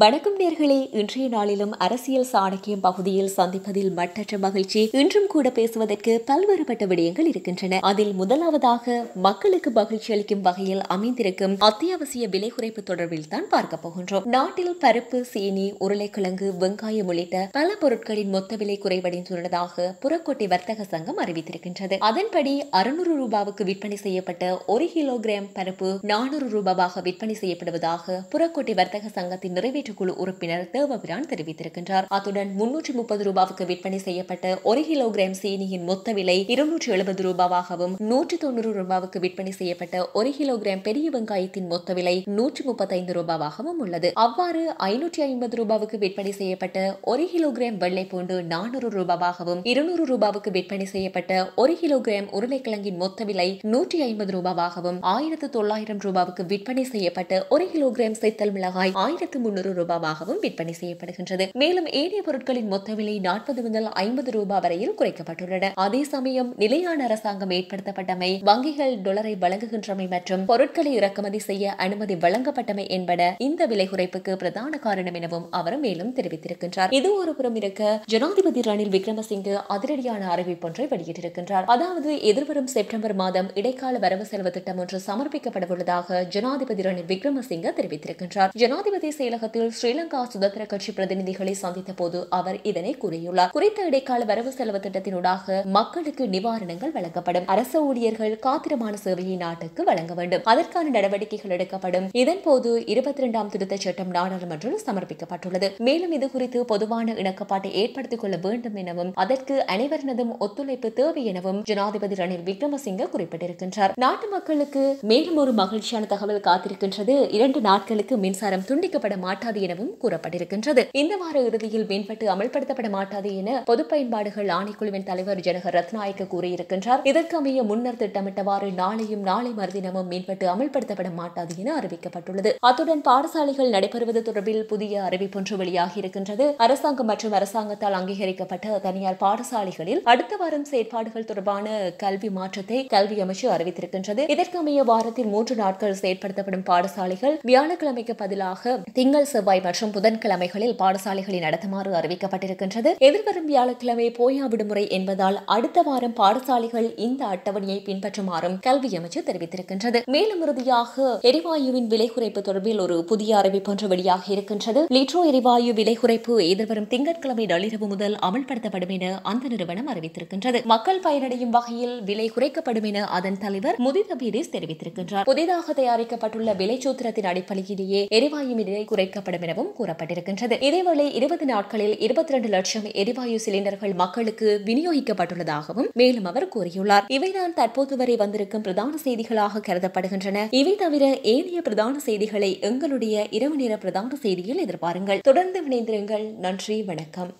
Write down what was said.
வணக்கம் நேர்களே இன்றைய நாளிலும் அரசியல் சாணக்கியம் பகுதியில் சந்திப்பதில் மட்டற்ற மகிழ்ச்சி இன்றும் கூட பேசுவதற்கு பல்வேறுபட்ட விடயங்கள் இருக்கின்றன அதில் முதலாவதாக மக்களுக்கு மகிழ்ச்சி அளிக்கும் வகையில் அமைந்திருக்கும் அத்தியாவசிய விலை குறைப்பு தொடர்பில் தான் பார்க்க போகின்றோம் நாட்டில் பருப்பு சீனி உருளைக்கிழங்கு வெங்காயம் உள்ளிட்ட பல பொருட்களின் மொத்த விலை குறைவடைந்துள்ளதாக புறக்கோட்டை வர்த்தக சங்கம் அறிவித்திருக்கின்றது அதன்படி அறுநூறு ரூபாவுக்கு விற்பனை செய்யப்பட்ட ஒரு கிலோகிராம் பருப்பு நானூறு ரூபாவாக விற்பனை செய்யப்படுவதாக புறக்கோட்டை வர்த்தக சங்கத்தின் நிறைவேற்ற முதலீட்டுக்குழு உறுப்பினர் தேவபிரான் தெரிவித்திருக்கின்றார் அத்துடன் முன்னூற்றி முப்பது ரூபாவுக்கு விற்பனை செய்யப்பட்ட ஒரு கிலோகிராம் சீனியின் மொத்த விலை இருநூற்றி எழுபது ரூபாவாகவும் நூற்றி தொண்ணூறு ரூபாவுக்கு விற்பனை செய்யப்பட்ட ஒரு கிலோகிராம் பெரிய வெங்காயத்தின் மொத்த விலை நூற்றி முப்பத்தைந்து ரூபாவாகவும் உள்ளது அவ்வாறு ஐநூற்றி ஐம்பது ரூபாவுக்கு விற்பனை செய்யப்பட்ட ஒரு கிலோகிராம் வெள்ளை பூண்டு நானூறு ரூபாவாகவும் இருநூறு ரூபாவுக்கு விற்பனை செய்யப்பட்ட ஒரு கிலோகிராம் உருளைக்கிழங்கின் மொத்த விலை நூற்றி ஐம்பது ரூபாவாகவும் ஆயிரத்து தொள்ளாயிரம் ரூபாவுக்கு விற்பனை செய்யப்பட்ட ஒரு கிலோகிராம் சித்தல் மிளகாய் ஆயிரத்து முன்னூறு மூன்று ரூபாவாகவும் விற்பனை செய்யப்படுகின்றது மேலும் ஏனைய பொருட்களின் மொத்த விலை நாற்பது முதல் ஐம்பது ரூபாய் வரையில் குறைக்கப்பட்டுள்ளன அதே சமயம் நிலையான அரசாங்கம் ஏற்படுத்தப்பட்டமை வங்கிகள் டொலரை வழங்குகின்றமை மற்றும் பொருட்களை இறக்குமதி செய்ய அனுமதி வழங்கப்பட்டமை என்பன இந்த விலை குறைப்புக்கு பிரதான காரணம் எனவும் அவர் மேலும் தெரிவித்திருக்கின்றார் இது ஒரு புறம் இருக்க ஜனாதிபதி ரணில் விக்ரமசிங்கு அதிரடியான அறிவிப்பு ஒன்றை வெளியிட்டிருக்கின்றார் அதாவது எதிர்வரும் செப்டம்பர் மாதம் இடைக்கால வரவு செலவு திட்டம் ஒன்று சமர்ப்பிக்கப்பட உள்ளதாக ஜனாதிபதி ரணில் விக்ரமசிங்க தெரிவித்திருக்கின்றார் ஜனாதிபதி செயலக சமீபத்தில் ஸ்ரீலங்கா சுதந்திர கட்சி பிரதிநிதிகளை சந்தித்த போது அவர் இதனை கூறியுள்ளார் குறித்த இடைக்கால வரவு செலவு திட்டத்தினூடாக மக்களுக்கு நிவாரணங்கள் வழங்கப்படும் அரசு ஊழியர்கள் காத்திரமான சேவையை நாட்டுக்கு வழங்க வேண்டும் அதற்கான நடவடிக்கைகள் எடுக்கப்படும் இதன் போது இருபத்தி இரண்டாம் திருத்தச் சட்டம் நாடாளுமன்றம் சமர்ப்பிக்கப்பட்டுள்ளது மேலும் இதுகுறித்து பொதுவான இணக்கப்பாட்டை ஏற்படுத்திக் கொள்ள வேண்டும் எனவும் அதற்கு அனைவரினதும் ஒத்துழைப்பு தேவை எனவும் ஜனாதிபதி ரணில் விக்ரமசிங்க குறிப்பிட்டிருக்கின்றார் நாட்டு மக்களுக்கு மேலும் ஒரு மகிழ்ச்சியான தகவல் காத்திருக்கின்றது இரண்டு நாட்களுக்கு மின்சாரம் துண்டிக்கப்பட மாட்டேன் மாட்டாது எனவும் கூறப்பட்டிருக்கின்றது இந்த வார இறுதியில் மேம்பட்டு அமல்படுத்தப்பட மாட்டாது என பொது பயன்பாடுகள் ஆணைக்குழுவின் தலைவர் ஜனக ரத்நாயக்க கூறியிருக்கின்றார் இதற்கு அமைய முன்னர் திட்டமிட்டவாறு நாளையும் நாளை மறுதினமும் மேம்பட்டு அமல்படுத்தப்பட மாட்டாது என அறிவிக்கப்பட்டுள்ளது அத்துடன் பாடசாலைகள் நடைபெறுவது தொடர்பில் புதிய அறிவிப்பு ஒன்று வெளியாகியிருக்கின்றது அரசாங்கம் மற்றும் அரசாங்கத்தால் அங்கீகரிக்கப்பட்ட தனியார் பாடசாலைகளில் அடுத்த வாரம் செயற்பாடுகள் தொடர்பான கல்வி மாற்றத்தை கல்வி அமைச்சு அறிவித்திருக்கின்றது இதற்கு அமைய வாரத்தில் மூன்று நாட்கள் செயற்படுத்தப்படும் பாடசாலைகள் வியாழக்கிழமைக்கு பதிலாக திங்கள் செவ்வாய் மற்றும் புதன்கிழமைகளில் பாடசாலைகளை நடத்துமாறு அறிவிக்கப்பட்டிருக்கின்றது எதிர்வரும் வியாழக்கிழமை போயா விடுமுறை என்பதால் அடுத்த வாரம் பாடசாலைகள் இந்த அட்டவணையை பின்பற்றுமாறும் கல்வி அமைச்சர் தெரிவித்திருக்கின்றது மேலும் இறுதியாக எரிவாயுவின் விலை குறைப்பு தொடர்பில் ஒரு புதிய அறிவிப்பொன்று வெளியாக இருக்கின்றது லிட்ரோ எரிவாயு விலை குறைப்பு எதிர்வரும் திங்கட்கிழமை நள்ளிரவு முதல் அமல்படுத்தப்படும் என அந்த நிறுவனம் அறிவித்திருக்கின்றது மக்கள் பயனடையும் வகையில் விலை குறைக்கப்படும் என அதன் தலைவர் முதித பீரிஸ் தெரிவித்திருக்கின்றார் புதிதாக தயாரிக்கப்பட்டுள்ள விலை சூத்திரத்தின் அடிப்படையிலேயே எரிவாயு விலை குறைக்க நிறைவேற்றப்படும் எனவும் கூறப்பட்டிருக்கின்றது இதேவேளை இருபது நாட்களில் இருபத்தி இரண்டு லட்சம் எரிவாயு சிலிண்டர்கள் மக்களுக்கு விநியோகிக்கப்பட்டுள்ளதாகவும் மேலும் அவர் கூறியுள்ளார் இவைதான் தற்போது வரை வந்திருக்கும் பிரதான செய்திகளாக கருதப்படுகின்றன இவை தவிர ஏனைய பிரதான செய்திகளை எங்களுடைய இரவு நேர பிரதான செய்தியில் எதிர்பாருங்கள் தொடர்ந்து இணைந்திருங்கள் நன்றி வணக்கம்